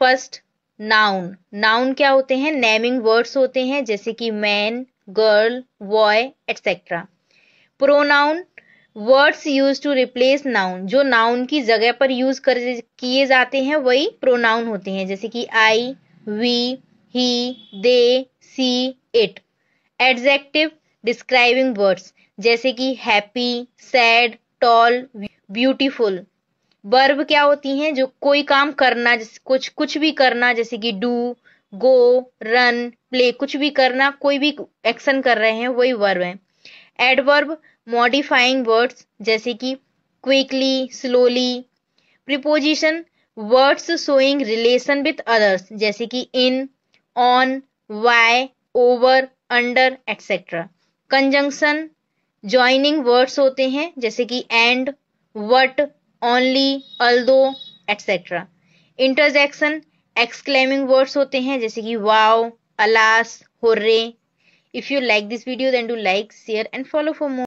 first noun noun क्या होते हैं नेमिंग वर्ड्स होते हैं जैसे कि man girl boy etcetera pronoun words use to replace noun जो नाउन की जगह पर यूज कर किए जाते हैं वही प्रोनाउन होते हैं जैसे कि I we he they see it adjective describing words जैसे कि happy sad tall beautiful verb क्या होती हैं जो कोई काम करना जैसे कुछ कुछ भी करना जैसे कि डू गो रन प्ले कुछ भी करना कोई भी एक्शन कर रहे हैं वही वर्ब है एडवर्ब मॉडिफाइंग वर्ड्स जैसे कि quickly slowly preposition words showing relation with others जैसे कि in on by over under etcetera conjunction joining words होते हैं जैसे कि and but only although etcetera interjection exclaiming words होते हैं जैसे कि wow alas hooray if you like this video then do like share and follow for more